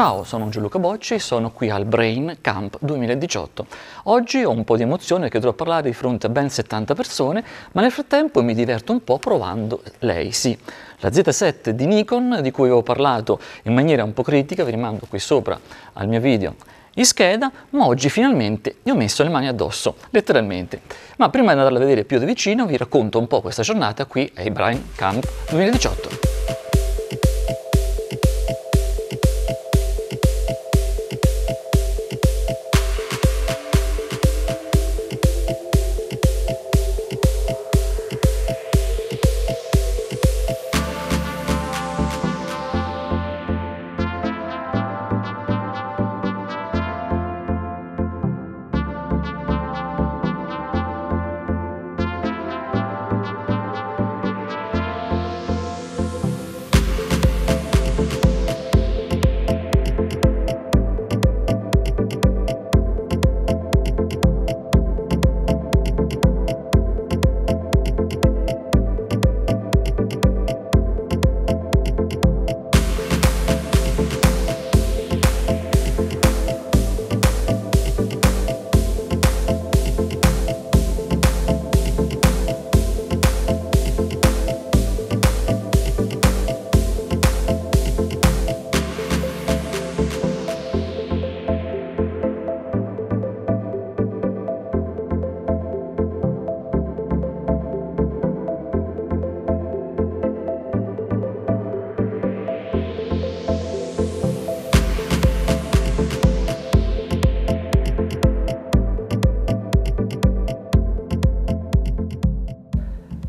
Ciao, sono Gianluca Bocci, sono qui al Brain Camp 2018. Oggi ho un po' di emozione perché dovrò parlare di fronte a ben 70 persone, ma nel frattempo mi diverto un po' provando lei, sì. La Z7 di Nikon, di cui avevo parlato in maniera un po' critica, vi rimando qui sopra al mio video in scheda, ma oggi finalmente gli ho messo le mani addosso, letteralmente. Ma prima di andarla a vedere più da vicino vi racconto un po' questa giornata qui ai Brain Camp 2018.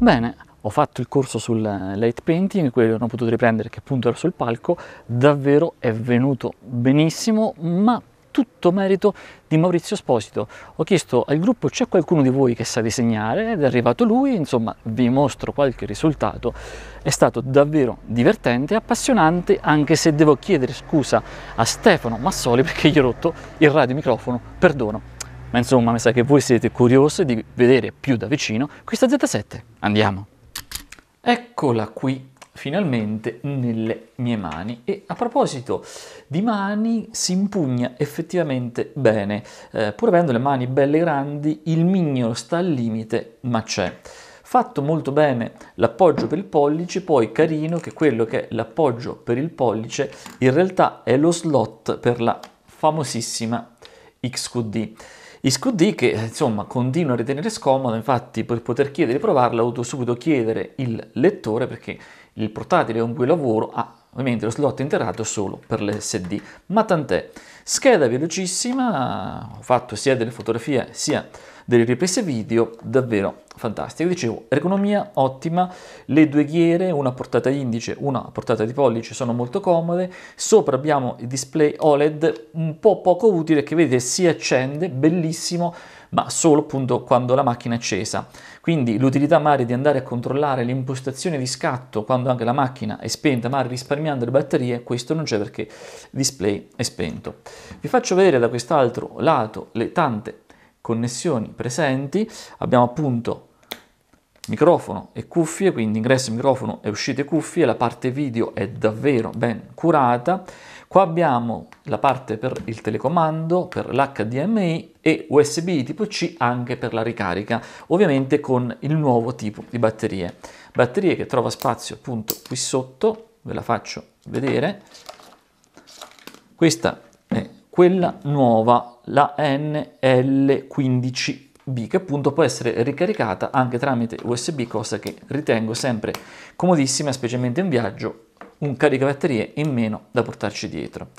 Bene, ho fatto il corso sul light painting, quello che non ho potuto riprendere che appunto era sul palco, davvero è venuto benissimo, ma tutto merito di Maurizio Esposito. Ho chiesto al gruppo c'è qualcuno di voi che sa disegnare ed è arrivato lui, insomma vi mostro qualche risultato. È stato davvero divertente e appassionante anche se devo chiedere scusa a Stefano Massoli perché gli ho rotto il radio microfono, perdono ma insomma mi sa che voi siete curiosi di vedere più da vicino questa Z7. Andiamo! Eccola qui finalmente nelle mie mani e a proposito di mani si impugna effettivamente bene eh, pur avendo le mani belle grandi il mignolo sta al limite ma c'è fatto molto bene l'appoggio per il pollice poi carino che quello che è l'appoggio per il pollice in realtà è lo slot per la famosissima XQD ISQD che insomma continua a ritenere scomodo, infatti per poter chiedere di provarla ho dovuto subito chiedere il lettore perché il portatile con cui lavoro ha ovviamente lo slot interrato solo per l'SD, ma tant'è. Scheda velocissima, ho fatto sia delle fotografie sia delle riprese video davvero fantastiche. Dicevo, ergonomia ottima, le due ghiere, una portata indice, una portata di pollice, sono molto comode. Sopra abbiamo il display OLED un po' poco utile che vedete si accende, bellissimo, ma solo appunto quando la macchina è accesa. Quindi l'utilità magari di andare a controllare l'impostazione di scatto quando anche la macchina è spenta, magari risparmiando le batterie, questo non c'è perché il display è spento. Vi faccio vedere da quest'altro lato le tante connessioni presenti, abbiamo appunto microfono e cuffie, quindi ingresso microfono e uscite cuffie, la parte video è davvero ben curata. Qua abbiamo la parte per il telecomando, per l'HDMI e USB tipo C anche per la ricarica, ovviamente con il nuovo tipo di batterie. Batterie che trova spazio appunto qui sotto, ve la faccio vedere. Questa è quella nuova la NL15B che appunto può essere ricaricata anche tramite USB, cosa che ritengo sempre comodissima, specialmente in viaggio un caricabatterie in meno da portarci dietro.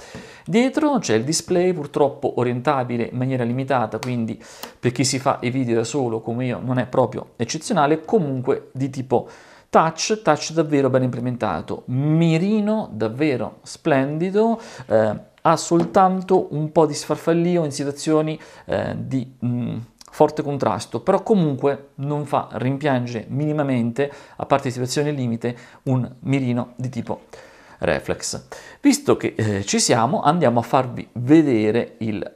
Dietro c'è il display purtroppo orientabile in maniera limitata, quindi per chi si fa i video da solo come io non è proprio eccezionale, comunque di tipo touch, touch davvero ben implementato, mirino davvero splendido, eh, ha soltanto un po' di sfarfallio in situazioni eh, di mh, mm, forte contrasto, però comunque non fa rimpiangere minimamente, a parte situazioni limite, un mirino di tipo reflex. Visto che eh, ci siamo, andiamo a farvi vedere il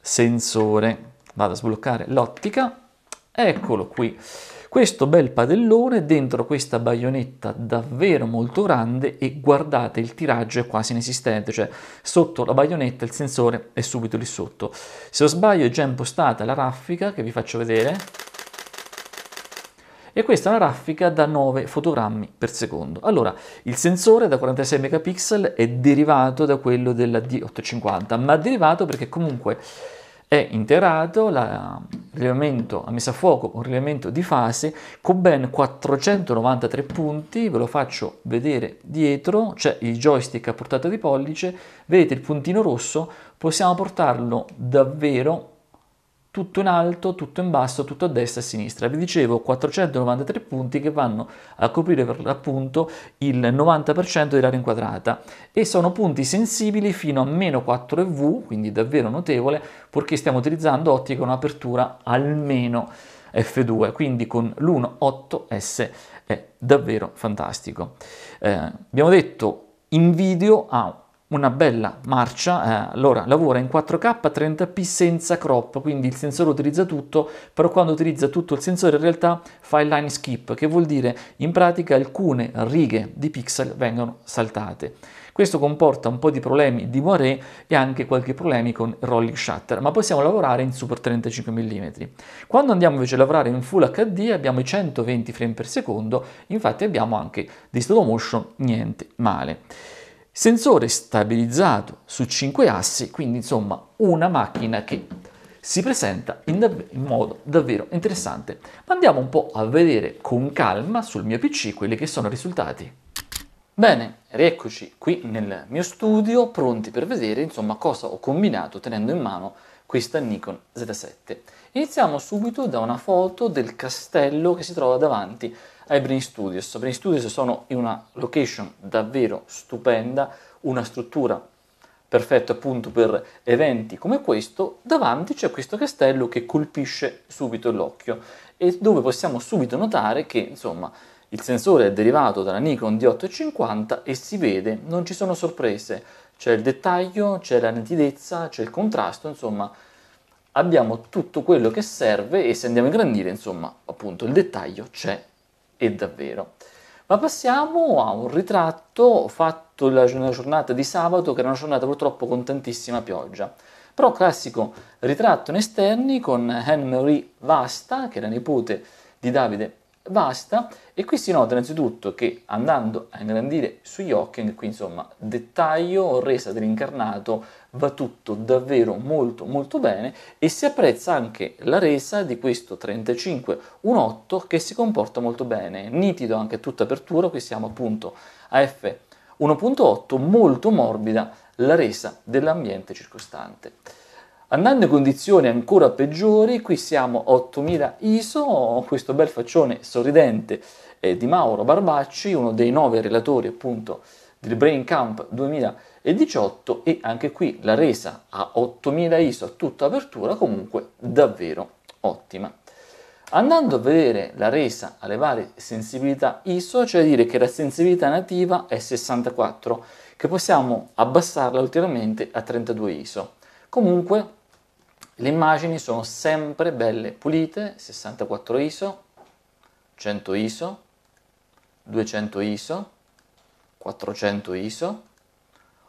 sensore. Vado a sbloccare l'ottica, eccolo qui questo bel padellone dentro questa baionetta davvero molto grande e guardate il tiraggio è quasi inesistente, cioè sotto la baionetta il sensore è subito lì sotto. Se non sbaglio è già impostata la raffica che vi faccio vedere e questa è una raffica da 9 fotogrammi per secondo. Allora, il sensore da 46 megapixel è derivato da quello della D850, ma derivato perché comunque è interato, la, rilevamento, ha messo a fuoco un rilevamento di fase con ben 493 punti, ve lo faccio vedere dietro, c'è il joystick a portata di pollice, vedete il puntino rosso, possiamo portarlo davvero tutto in alto, tutto in basso, tutto a destra e a sinistra. Vi dicevo 493 punti che vanno a coprire per l'appunto il 90% dell'area inquadrata e sono punti sensibili fino a meno 4V, quindi davvero notevole, purché stiamo utilizzando ottica con apertura almeno F2, quindi con l'1.8S è davvero fantastico. Eh, abbiamo detto in video a ah, una bella marcia, eh, allora lavora in 4K 30p senza crop, quindi il sensore utilizza tutto, però quando utilizza tutto il sensore in realtà fa il line skip, che vuol dire in pratica alcune righe di pixel vengono saltate. Questo comporta un po' di problemi di moiré e anche qualche problemi con rolling shutter, ma possiamo lavorare in super 35 mm. Quando andiamo invece a lavorare in full HD abbiamo i 120 frame per secondo, infatti abbiamo anche di slow motion niente male. Sensore stabilizzato su 5 assi, quindi insomma una macchina che si presenta in, dav- in, modo davvero interessante. Ma andiamo un po' a vedere con calma sul mio PC quelli che sono i risultati. Bene, rieccoci qui nel mio studio, pronti per vedere insomma cosa ho combinato tenendo in mano questa Nikon Z7. Iniziamo subito da una foto del castello che si trova davanti ai Brain Studios. Brain Studios sono in una location davvero stupenda, una struttura perfetta appunto per eventi come questo. Davanti c'è questo castello che colpisce subito l'occhio e dove possiamo subito notare che insomma il sensore è derivato dalla Nikon D850 e si vede, non ci sono sorprese, c'è il dettaglio, c'è la nitidezza, c'è il contrasto, insomma abbiamo tutto quello che serve e se andiamo a ingrandire, insomma, appunto il dettaglio c'è e davvero. Ma passiamo a un ritratto fatto nella giornata di sabato, che era una giornata purtroppo con tantissima pioggia. Però classico ritratto in esterni con Anne-Marie Vasta, che era nipote di Davide vasta e qui si nota innanzitutto che andando a ingrandire su Jochen, qui insomma dettaglio, resa dell'incarnato, va tutto davvero molto molto bene e si apprezza anche la resa di questo 35-1.8 che si comporta molto bene, nitido anche tutta apertura, qui siamo appunto a F1.8, molto morbida la resa dell'ambiente circostante. Andando in condizioni ancora peggiori, qui siamo a 8000 ISO, questo bel faccione sorridente eh, di Mauro Barbacci, uno dei nove relatori appunto del Brain Camp 2018 e anche qui la resa a 8000 ISO a tutta apertura comunque davvero ottima. Andando a vedere la resa alle varie sensibilità ISO, cioè dire che la sensibilità nativa è 64, che possiamo abbassarla ulteriormente a 32 ISO. Comunque le immagini sono sempre belle pulite, 64 ISO, 100 ISO, 200 ISO, 400 ISO,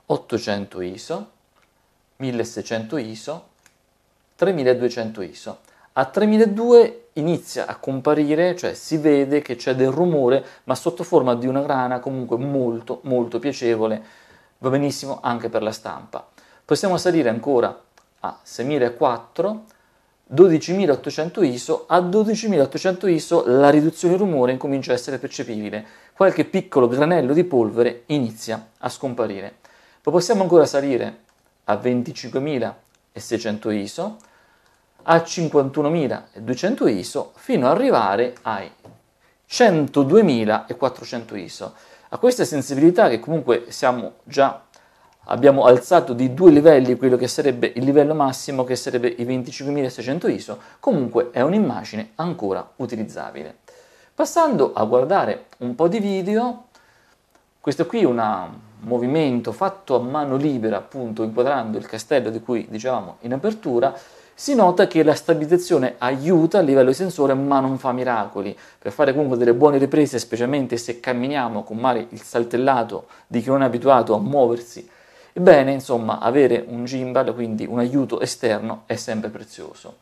800 ISO, 1600 ISO, 3200 ISO. A 3200 inizia a comparire, cioè si vede che c'è del rumore, ma sotto forma di una grana comunque molto molto piacevole, va benissimo anche per la stampa. Possiamo salire ancora a 6004, 12800 ISO, a 12800 ISO la riduzione rumore incomincia a essere percepibile, qualche piccolo granello di polvere inizia a scomparire. Lo possiamo ancora salire a 25600 ISO, a 51200 ISO fino ad arrivare ai 102400 ISO. A questa sensibilità che comunque siamo già abbiamo alzato di due livelli quello che sarebbe il livello massimo che sarebbe i 25.600 ISO, comunque è un'immagine ancora utilizzabile. Passando a guardare un po' di video, questo qui è un movimento fatto a mano libera, appunto inquadrando il castello di cui dicevamo in apertura, si nota che la stabilizzazione aiuta a livello di sensore ma non fa miracoli. Per fare comunque delle buone riprese, specialmente se camminiamo con male il saltellato di chi non è abituato a muoversi Ebbene, insomma, avere un gimbal, quindi un aiuto esterno, è sempre prezioso.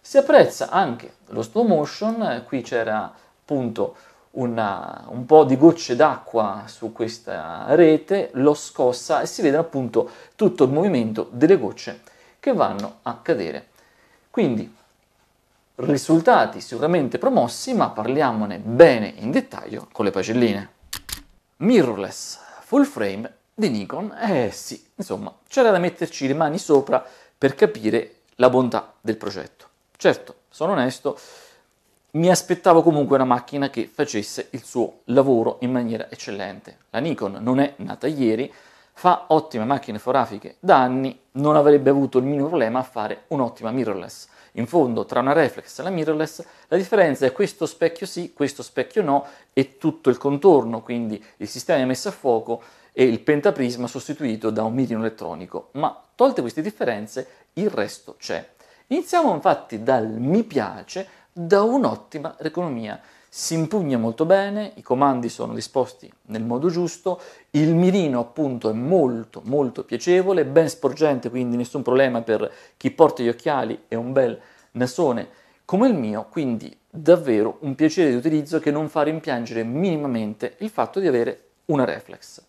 Si apprezza anche lo slow motion, qui c'era appunto una, un po' di gocce d'acqua su questa rete, lo scossa e si vede appunto tutto il movimento delle gocce che vanno a cadere. Quindi risultati sicuramente promossi, ma parliamone bene in dettaglio con le pagelline. Mirrorless, full frame di Nikon. Eh sì, insomma, c'era da metterci le mani sopra per capire la bontà del progetto. Certo, sono onesto, mi aspettavo comunque una macchina che facesse il suo lavoro in maniera eccellente. La Nikon non è nata ieri, fa ottime macchine fotografiche da anni, non avrebbe avuto il minimo problema a fare un'ottima mirrorless. In fondo, tra una reflex e la mirrorless, la differenza è questo specchio sì, questo specchio no e tutto il contorno, quindi il sistema è messo a fuoco e il pentaprisma sostituito da un mirino elettronico. Ma tolte queste differenze, il resto c'è. Iniziamo infatti dal mi piace, da un'ottima economia si impugna molto bene, i comandi sono disposti nel modo giusto, il mirino appunto è molto molto piacevole, ben sporgente, quindi nessun problema per chi porta gli occhiali e un bel nasone come il mio, quindi davvero un piacere di utilizzo che non fa rimpiangere minimamente il fatto di avere una reflex.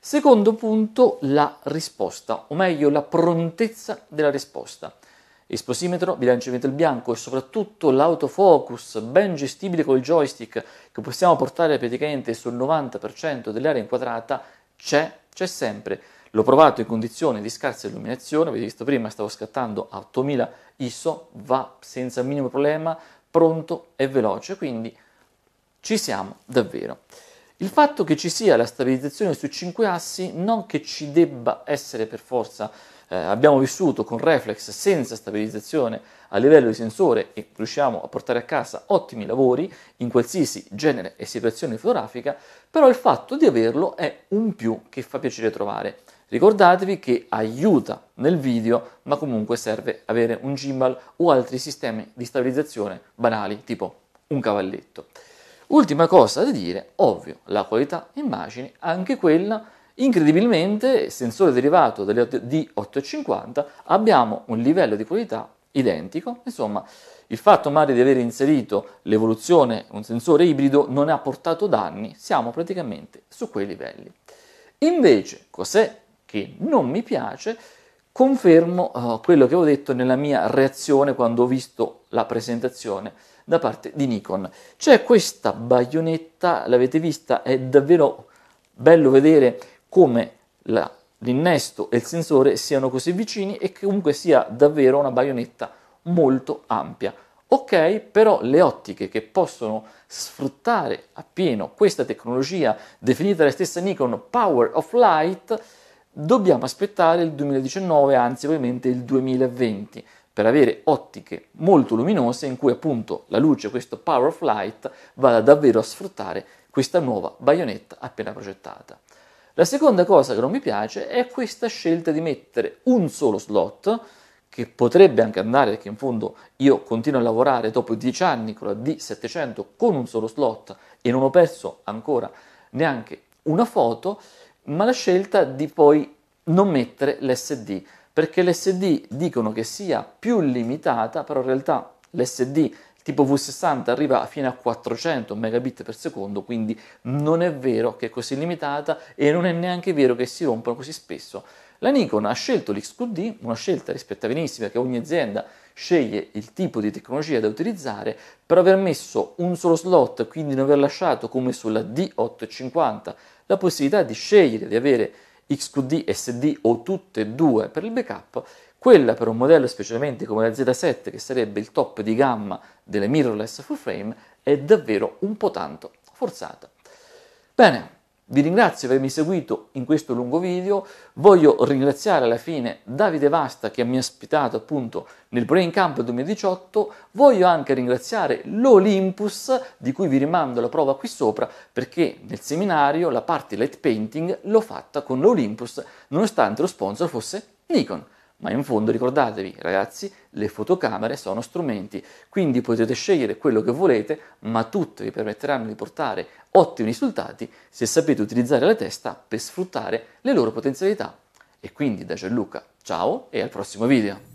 Secondo punto, la risposta, o meglio la prontezza della risposta esposimetro, bilanciamento al bianco e soprattutto l'autofocus ben gestibile col joystick che possiamo portare praticamente sul 90% dell'area inquadrata c'è, c'è sempre. L'ho provato in condizioni di scarsa illuminazione, avete visto prima stavo scattando a 8000 ISO, va senza minimo problema, pronto e veloce, quindi ci siamo davvero. Il fatto che ci sia la stabilizzazione sui 5 assi non che ci debba essere per forza eh, abbiamo vissuto con reflex senza stabilizzazione a livello di sensore e riusciamo a portare a casa ottimi lavori in qualsiasi genere e situazione fotografica, però il fatto di averlo è un più che fa piacere trovare. Ricordatevi che aiuta nel video, ma comunque serve avere un gimbal o altri sistemi di stabilizzazione banali, tipo un cavalletto. Ultima cosa da dire, ovvio, la qualità immagini, anche quella Incredibilmente, sensore derivato D850 abbiamo un livello di qualità identico, insomma, il fatto magari di aver inserito l'evoluzione un sensore ibrido non ha portato danni, siamo praticamente su quei livelli. Invece, cos'è che non mi piace? Confermo eh, quello che ho detto nella mia reazione quando ho visto la presentazione da parte di Nikon. C'è questa baionetta, l'avete vista, è davvero bello vedere come la, l'innesto e il sensore siano così vicini e che comunque sia davvero una baionetta molto ampia. Ok, però le ottiche che possono sfruttare appieno questa tecnologia definita la stessa Nikon Power of Light, dobbiamo aspettare il 2019, anzi ovviamente il 2020, per avere ottiche molto luminose in cui appunto la luce, questo Power of Light, vada davvero a sfruttare questa nuova baionetta appena progettata. La seconda cosa che non mi piace è questa scelta di mettere un solo slot, che potrebbe anche andare perché in fondo io continuo a lavorare dopo 10 anni con la D700 con un solo slot e non ho perso ancora neanche una foto, ma la scelta di poi non mettere l'SD, perché l'SD dicono che sia più limitata, però in realtà l'SD tipo V60 arriva fino a 400 megabit per secondo, quindi non è vero che è così limitata e non è neanche vero che si rompono così spesso. La Nikon ha scelto l'XQD, una scelta rispettabilissima perché ogni azienda sceglie il tipo di tecnologia da utilizzare per aver messo un solo slot, quindi non aver lasciato come sulla D850 la possibilità di scegliere di avere XQD, SD o tutte e due per il backup, quella per un modello specialmente come la Z7 che sarebbe il top di gamma delle mirrorless full frame è davvero un po' tanto forzata. Bene, vi ringrazio per avermi seguito in questo lungo video, voglio ringraziare alla fine Davide Vasta che mi ha ospitato appunto nel Brain Camp 2018, voglio anche ringraziare l'Olympus di cui vi rimando la prova qui sopra perché nel seminario la parte light painting l'ho fatta con l'Olympus nonostante lo sponsor fosse Nikon. Ma in fondo ricordatevi, ragazzi, le fotocamere sono strumenti, quindi potete scegliere quello che volete, ma tutte vi permetteranno di portare ottimi risultati se sapete utilizzare la testa per sfruttare le loro potenzialità. E quindi da Gianluca, ciao e al prossimo video!